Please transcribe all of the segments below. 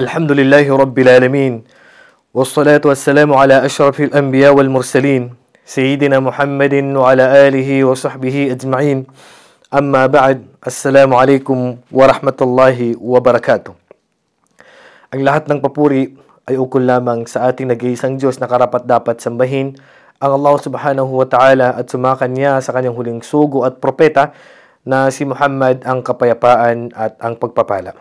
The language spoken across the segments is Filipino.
الحمد لله رب العالمين والصلاة والسلام على أشرف الأنبياء والمرسلين سيدنا محمد وعلى آله وصحبه أجمعين أما بعد Assalamu alaikum wa rahmatullahi wa barakatuh. Ang lahat ng papuri ay ukol lamang sa ating nag-iisang Diyos na karapat dapat sambahin, ang Allah subhanahu wa ta'ala at sumakan sa kanyang huling sugo at propeta na si Muhammad ang kapayapaan at ang pagpapala.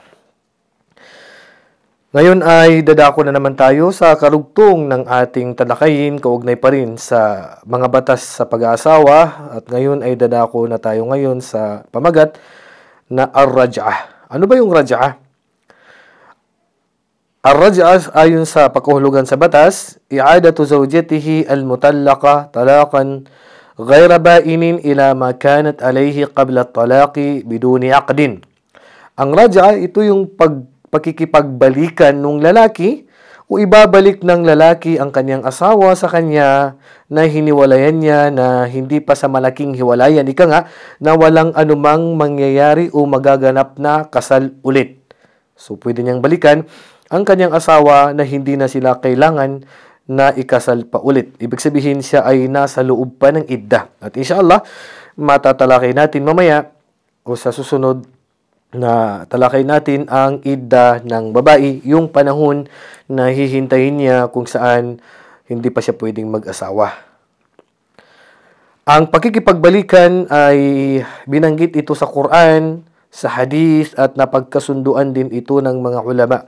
Ngayon ay dadako na naman tayo sa karugtong ng ating talakayin kaugnay pa rin sa mga batas sa pag-aasawa at ngayon ay dadako na tayo ngayon sa pamagat na ar-raj'ah. Ano ba yung raj'ah? Ar-raj'ah ayon sa pakuhulugan sa batas, i'adatu zawjatihi al-mutallaqa talaqan ghayra ba'inin ila ma kanat alayhi qabla at-talaqi biduni 'aqdin. Ang raj'ah ito yung pag pakikipagbalikan ng lalaki o ibabalik ng lalaki ang kanyang asawa sa kanya na hiniwalayan niya na hindi pa sa malaking hiwalayan. Ika nga, na walang anumang mangyayari o magaganap na kasal ulit. So, pwede niyang balikan ang kanyang asawa na hindi na sila kailangan na ikasal pa ulit. Ibig sabihin siya ay nasa loob pa ng idda. At inshallah, matatalakay natin mamaya o sa susunod na talakay natin ang idda ng babae, yung panahon na hihintayin niya kung saan hindi pa siya pwedeng mag-asawa. Ang pakikipagbalikan ay binanggit ito sa Quran, sa hadith at napagkasunduan din ito ng mga ulama.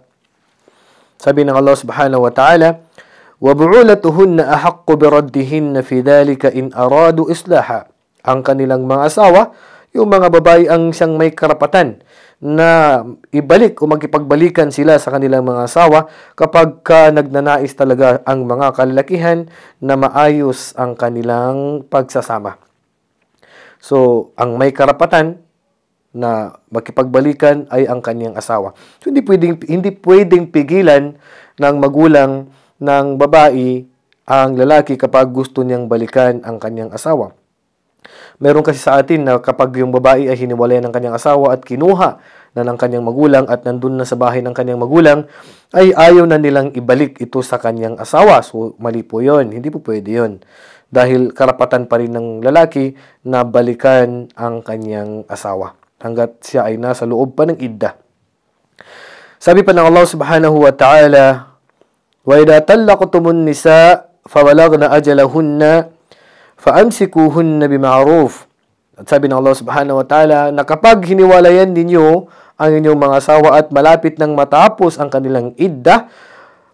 Sabi ng Allah subhanahu wa ta'ala, وَبُعُولَتُهُنَّ أَحَقُّ بِرَدِّهِنَّ فِي ذَلِكَ إِنْ أَرَادُوا إِصْلَاحًا Ang kanilang mga asawa, yung mga babae ang siyang may karapatan na ibalik o magipagbalikan sila sa kanilang mga asawa kapag ka nagnanais talaga ang mga kalalakihan na maayos ang kanilang pagsasama. So, ang may karapatan na makipagbalikan ay ang kanyang asawa. So, hindi pwedeng, hindi pwedeng pigilan ng magulang ng babae ang lalaki kapag gusto niyang balikan ang kanyang asawa. Meron kasi sa atin na kapag yung babae ay hiniwalay ng kanyang asawa at kinuha na ng kanyang magulang at nandun na sa bahay ng kanyang magulang, ay ayaw na nilang ibalik ito sa kanyang asawa. So, mali po yon Hindi po pwede yon Dahil karapatan pa rin ng lalaki na balikan ang kanyang asawa hanggat siya ay nasa loob pa ng idda. Sabi pa ng Allah subhanahu wa ta'ala, وَإِذَا تَلَّقْتُمُ النِّسَاءَ فَوَلَغْنَ أَجَلَهُنَّ فَأَمْسِكُوهُنَّ بِمَعْرُوفٍ At sabi ng Allah subhanahu wa ta'ala na kapag hiniwalayan ninyo ang inyong mga asawa at malapit nang matapos ang kanilang idda,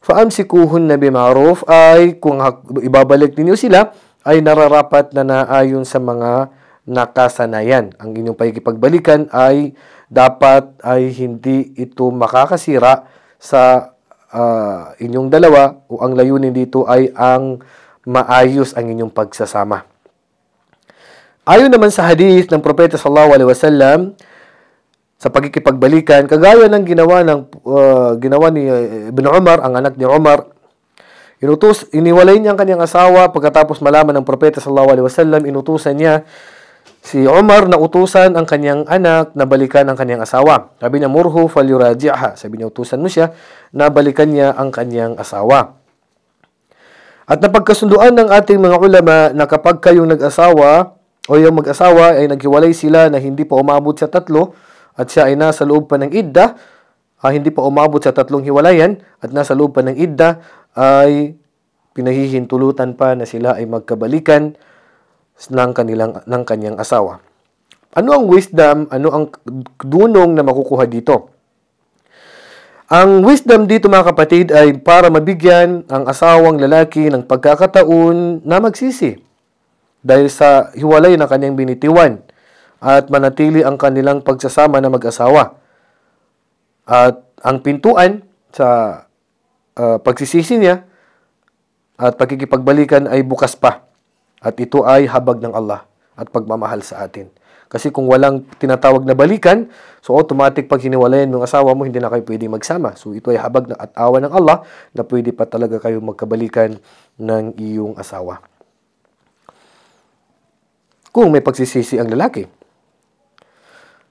فَأَمْسِكُوهُنَّ بِمَعْرُوفٍ ay kung ibabalik ninyo sila, ay nararapat na naayon sa mga nakasanayan. Ang inyong pakikipagbalikan ay dapat ay hindi ito makakasira sa uh, inyong dalawa o ang layunin dito ay ang maayos ang inyong pagsasama. Ayon naman sa hadith ng Propeta sallallahu alaihi wasallam, sa pagkikipagbalikan, kagaya ng ginawa ng uh, ginawa ni uh, Ibn Umar, ang anak ni Umar, inutos iniwalay niya ang kanyang asawa pagkatapos malaman ng propeta sallallahu alaihi wasallam, inutusan niya si Umar na utusan ang kanyang anak na balikan ang kanyang asawa. Sabi niya murhu falyuraji'ha. Sabi niya utusan mo siya na balikan niya ang kanyang asawa. At napagkasunduan ng ating mga ulama na kapag kayong nag-asawa o yung mag-asawa ay naghiwalay sila na hindi pa umabot sa tatlo at siya ay nasa loob pa ng idda, ah, hindi pa umabot sa tatlong hiwalayan at nasa loob pa ng idda ay pinahihintulutan pa na sila ay magkabalikan ng, kanilang, ng kanyang asawa. Ano ang wisdom, ano ang dunong na makukuha dito? Ang wisdom dito mga kapatid ay para mabigyan ang asawang lalaki ng pagkakataon na magsisi dahil sa hiwalay na kanyang binitiwan at manatili ang kanilang pagsasama na mag-asawa. At ang pintuan sa uh, pagsisisi niya at pagkikipagbalikan ay bukas pa. At ito ay habag ng Allah at pagmamahal sa atin. Kasi kung walang tinatawag na balikan, so automatic pag hiniwalayan ng asawa mo, hindi na kayo pwede magsama. So ito ay habag na at awa ng Allah na pwede pa talaga kayo magkabalikan ng iyong asawa. Kung may pagsisisi ang lalaki.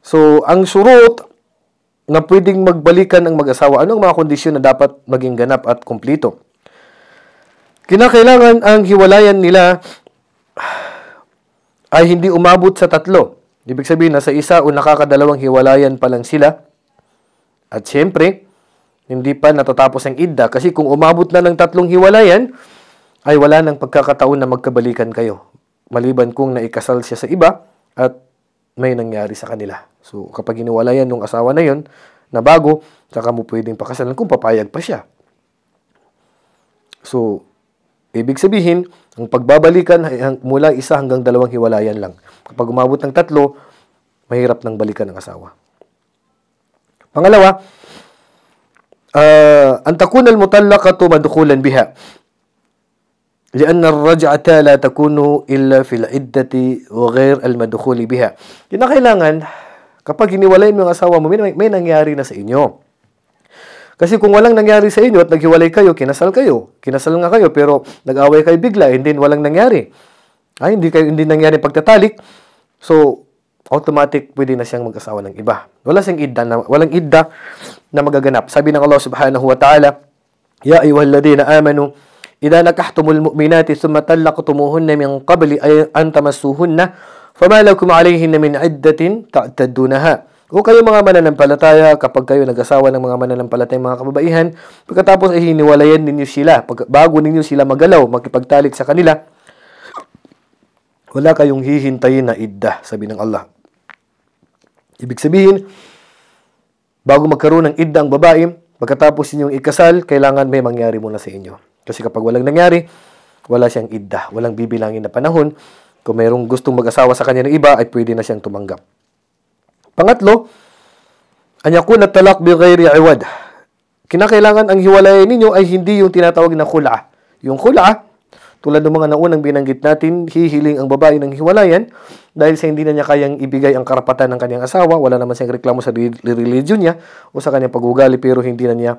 So, ang surut na pwedeng magbalikan ang mag-asawa, ano ang mga kondisyon na dapat maging ganap at kumplito? Kinakailangan ang hiwalayan nila ay hindi umabot sa tatlo Ibig sabihin, nasa isa o nakakadalawang hiwalayan pa lang sila. At siyempre, hindi pa natatapos ang idda kasi kung umabot na ng tatlong hiwalayan, ay wala nang pagkakataon na magkabalikan kayo. Maliban kung naikasal siya sa iba at may nangyari sa kanila. So, kapag hiniwalayan ng asawa na yon na bago, saka mo pwedeng pakasalan kung papayag pa siya. So, Ibig sabihin, ang pagbabalikan mula isa hanggang dalawang hiwalayan lang. Kapag umabot ng tatlo, mahirap nang balikan ng asawa. Pangalawa, uh, ah, ang takun al-mutallaqatu madkhulan biha. لأن الرجعة لا تكون إلا في العدة وغير المدخول بها. Kinakailangan, kapag hiniwalay mo yung asawa mo, may, may nangyari na sa inyo. Kasi kung walang nangyari sa inyo at naghiwalay kayo, kinasal kayo. Kinasal nga kayo pero nag-away kayo bigla, hindi walang nangyari. Ay, ah, hindi kayo hindi nangyari pagtatalik. So, automatic pwede na siyang mag-asawa ng iba. Wala siyang idda na, walang idda na magaganap. Sabi ng Allah Subhanahu wa Ta'ala, Ya ayyuhalladhina amanu idza nakahtumul mu'minati thumma talaqtumuhunna min qabli an tamassuhunna fama lakum alayhinna min iddatin ta'taddunaha. O kayo mga mananampalataya, kapag kayo nag-asawa ng mga mananampalataya mga kababaihan, pagkatapos ay hiniwalayan ninyo sila, pag, bago ninyo sila magalaw, magkipagtalik sa kanila, wala kayong hihintayin na idda, sabi ng Allah. Ibig sabihin, bago magkaroon ng idda ang babae, pagkatapos ninyong ikasal, kailangan may mangyari muna sa inyo. Kasi kapag walang nangyari, wala siyang idda, walang bibilangin na panahon. Kung mayroong gustong mag-asawa sa kanya ng iba, ay pwede na siyang tumanggap. Pangatlo, an yakuna talak bi ghairi iwad. Kinakailangan ang hiwalayan ninyo ay hindi yung tinatawag na kula. Yung kula, tulad ng mga naunang binanggit natin, hihiling ang babae ng hiwalayan dahil sa hindi na niya kayang ibigay ang karapatan ng kanyang asawa, wala naman siyang reklamo sa religion niya o sa kanyang pagugali pero hindi na niya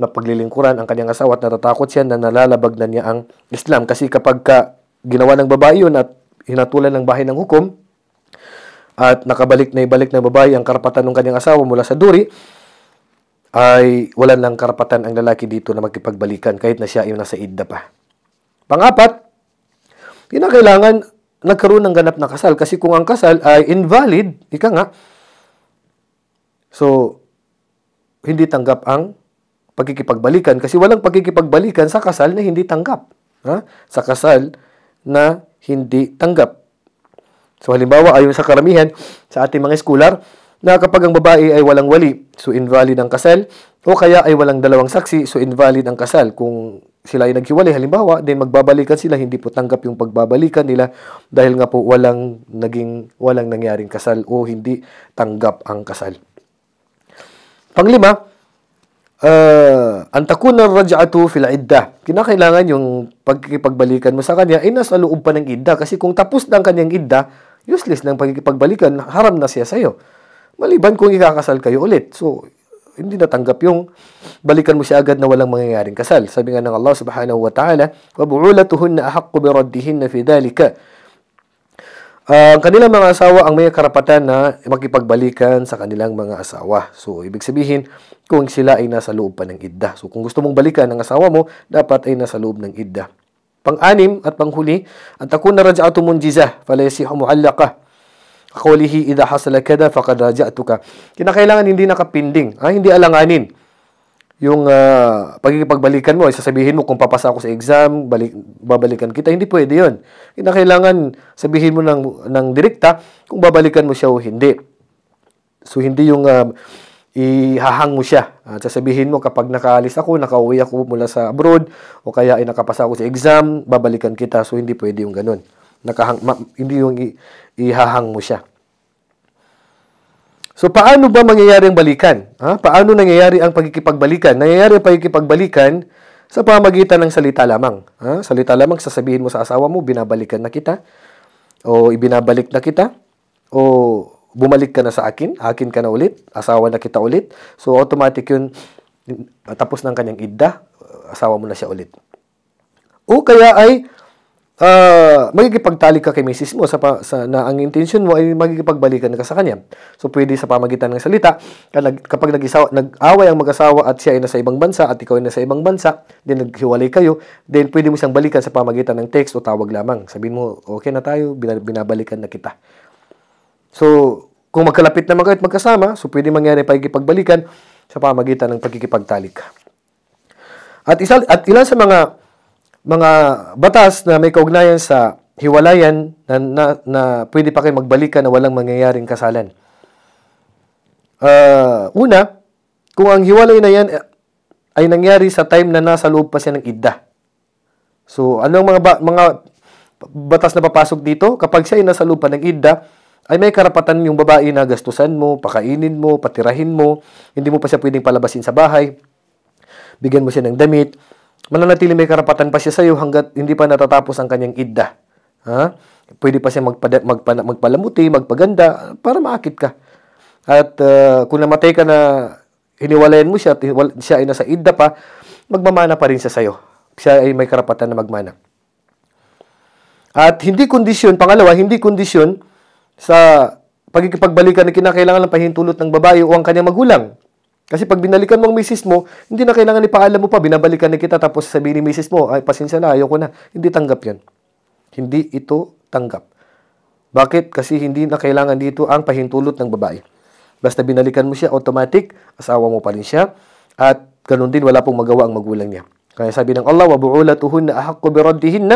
napaglilingkuran ang kanyang asawa at natatakot siya na nalalabag na niya ang Islam. Kasi kapag ka ginawa ng babae yun at hinatulan ng bahay ng hukom, at nakabalik na ibalik ng babae ang karapatan ng kanyang asawa mula sa duri, ay wala ng karapatan ang lalaki dito na magkipagbalikan kahit na siya ay nasa idda pa. Pangapat, yun ang kailangan nagkaroon ng ganap na kasal kasi kung ang kasal ay invalid, ika nga, so, hindi tanggap ang pagkikipagbalikan kasi walang pagkikipagbalikan sa kasal na hindi tanggap. Ha? Sa kasal na hindi tanggap. So halimbawa, ayon sa karamihan sa ating mga eskular, na kapag ang babae ay walang wali, so invalid ang kasal, o kaya ay walang dalawang saksi, so invalid ang kasal. Kung sila ay naghiwalay, halimbawa, then magbabalikan sila, hindi po tanggap yung pagbabalikan nila dahil nga po walang, naging, walang nangyaring kasal o hindi tanggap ang kasal. Panglima, uh, ah, ang takuna raj'atu fil iddah. Kinakailangan yung pagkikipagbalikan mo sa kanya ay nasa loob pa ng idda kasi kung tapos na ang kanyang idda, useless ng pagkikipagbalikan, haram na siya sa iyo. Maliban kung ikakasal kayo ulit. So, hindi natanggap yung balikan mo siya agad na walang mangyayaring kasal. Sabi nga ng Allah subhanahu wa ta'ala, وَبُعُولَتُهُنَّ أَحَقُّ بِرَدِّهِنَّ فِي ذَلِكَ ang kanilang mga asawa ang may karapatan na makipagbalikan sa kanilang mga asawa. So, ibig sabihin, kung sila ay nasa loob pa ng idda. So kung gusto mong balikan ng asawa mo, dapat ay nasa loob ng idda. Pang-anim at panghuli, at ako na raja'atu munjiza, falayasihu mu'allaqah. Kakulihi idha hasala kada faqad raja'tuka. Kinakailangan hindi nakapinding, ah, hindi alanganin. Yung uh, ah, pagkikipagbalikan mo, ay sasabihin mo kung papasa ako sa exam, balik, babalikan kita, hindi pwede yun. Kinakailangan sabihin mo ng, ng direkta kung babalikan mo siya o hindi. So, hindi yung uh, ihahang mo siya. At sasabihin mo kapag nakaalis ako, nakauwi ako mula sa abroad o kaya ay nakapasa ako sa exam, babalikan kita. So hindi pwede yung ganun. Nakahang ma, hindi yung ihahang mo siya. So paano ba mangyayari ang balikan? Ha? Paano nangyayari ang pagkikipagbalikan? Nangyayari ang pagkikipagbalikan sa pamagitan ng salita lamang. Ha? Salita lamang sasabihin mo sa asawa mo, binabalikan na kita o ibinabalik na kita o bumalik ka na sa akin, akin ka na ulit, asawa na kita ulit. So automatic yun, tapos ng kanyang idda, asawa mo na siya ulit. O kaya ay uh, ah, magigipagtalik ka kay misis mo sa, sa, na ang intention mo ay magigipagbalikan ka sa kanya. So pwede sa pamagitan ng salita, kapag nag away ang mag-asawa at siya ay nasa ibang bansa at ikaw ay nasa ibang bansa, then naghiwalay kayo, then pwede mo siyang balikan sa pamagitan ng text o tawag lamang. Sabihin mo, okay na tayo, binabalikan na kita. So, kung magkalapit naman kayo at magkasama, so pwede mangyari pakikipagbalikan sa pamagitan ng pagkikipagtalik. At, isa, at ilan sa mga mga batas na may kaugnayan sa hiwalayan na, na, na pwede pa kayo magbalikan na walang mangyayaring kasalan. Uh, una, kung ang hiwalay na yan eh, ay nangyari sa time na nasa loob pa siya ng idda. So, anong mga, ba, mga batas na papasok dito? Kapag siya ay nasa loob pa ng idda, ay may karapatan yung babae na gastusan mo, pakainin mo, patirahin mo, hindi mo pa siya pwedeng palabasin sa bahay, bigyan mo siya ng damit, mananatili may karapatan pa siya sa'yo hanggat hindi pa natatapos ang kanyang idda. Ha? Pwede pa siya magpada, magpa, magpalamuti, magpaganda, para maakit ka. At uh, kung namatay ka na hiniwalayan mo siya at siya ay nasa idda pa, magmamana pa rin siya sa'yo. Siya ay may karapatan na magmana. At hindi kondisyon, pangalawa, hindi kondisyon sa pagkikipagbalikan na kinakailangan ng pahintulot ng babae o ang kanyang magulang. Kasi pag binalikan mo ang misis mo, hindi na kailangan ipaalam mo pa, binabalikan na kita tapos sabihin ni misis mo, ay pasensya na, ayoko na. Hindi tanggap yan. Hindi ito tanggap. Bakit? Kasi hindi na kailangan dito ang pahintulot ng babae. Basta binalikan mo siya, automatic, asawa mo pa rin siya. At ganun din, wala pong magawa ang magulang niya. Kaya sabi ng Allah, وَبُعُولَتُهُنَّ أَحَقُّ بِرَدِّهِنَّ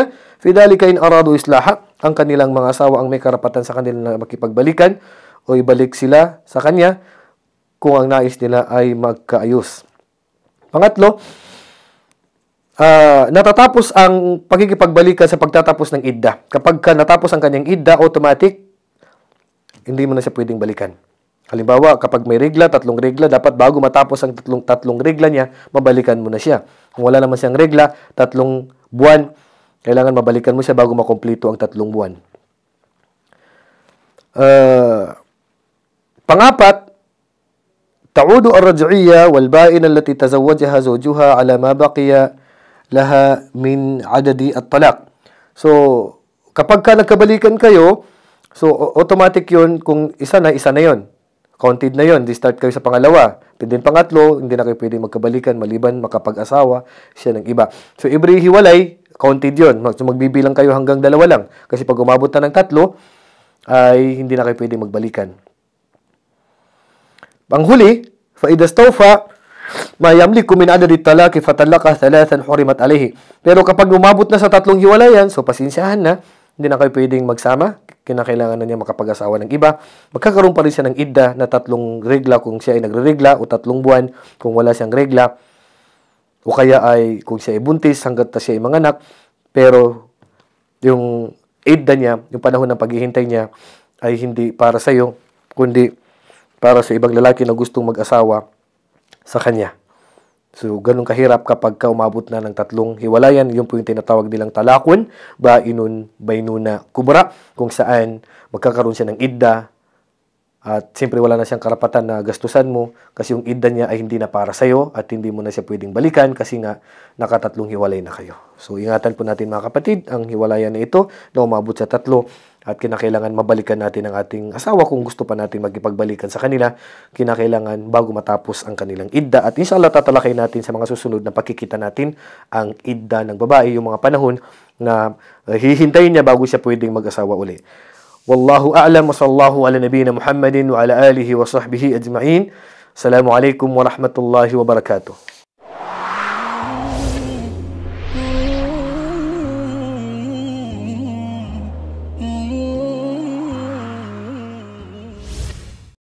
فِذَلِكَ إِنْ أَرَادُوا إِسْلَاحًا Ang kanilang mga asawa ang may karapatan sa kanila na makipagbalikan o ibalik sila sa kanya kung ang nais nila ay magkaayos. Pangatlo, uh, natatapos ang pagkikipagbalikan sa pagtatapos ng idda. Kapag ka natapos ang kanyang idda, automatic, hindi mo na siya pwedeng balikan. Halimbawa, kapag may regla, tatlong regla, dapat bago matapos ang tatlong, tatlong regla niya, mabalikan mo na siya. Kung wala naman siyang regla, tatlong buwan, kailangan mabalikan mo siya bago makompleto ang tatlong buwan. Uh, pangapat, تعود الرجعية والبائن التي تزوجها زوجها على ما بقي لها من عدد الطلاق. So, kapag ka nagkabalikan kayo, so automatic yun kung isa na, isa na yun. Counted na yon, di-start kayo sa pangalawa. Then, din pangatlo, hindi na kayo pwede magkabalikan maliban makapag-asawa siya ng iba. So, every hiwalay, counted yon. So, magbibilang kayo hanggang dalawa lang. Kasi pag umabot na ng tatlo, ay hindi na kayo pwede magbalikan. Ang huli, فإذا استوفى ما يملك من عدد الطلاق فطلقه ثلاثا حرمت عليه. Pero kapag umabot na sa tatlong hiwalayan, so pasensyahan na, hindi na kayo pwedeng magsama, kinakailangan na niya makapag-asawa ng iba. Magkakaroon pa rin siya ng idda na tatlong regla kung siya ay nagre-regla o tatlong buwan kung wala siyang regla. O kaya ay kung siya ay buntis hanggat ta siya ay manganak. Pero yung idda niya, yung panahon ng paghihintay niya ay hindi para sa iyo, kundi para sa ibang lalaki na gustong mag-asawa sa kanya. So, ganun kahirap kapag ka umabot na ng tatlong hiwalayan. Yun po yung tinatawag nilang talakon, bainun, bainuna, kubra, kung saan magkakaroon siya ng idda, at siyempre wala na siyang karapatan na gastusan mo kasi yung idda niya ay hindi na para sa'yo at hindi mo na siya pwedeng balikan kasi nga nakatatlong hiwalay na kayo. So ingatan po natin mga kapatid ang hiwalayan na ito na umabot sa tatlo at kinakailangan mabalikan natin ang ating asawa kung gusto pa natin magipagbalikan sa kanila. Kinakailangan bago matapos ang kanilang idda at inshallah tatalakay natin sa mga susunod na pakikita natin ang idda ng babae, yung mga panahon na eh, hihintayin niya bago siya pwedeng mag-asawa uli. Wallahu a'lam wa sallallahu ala nabiyina Muhammadin wa ala alihi wa sahbihi ajma'in. Assalamu alaikum wa rahmatullahi wa barakatuh.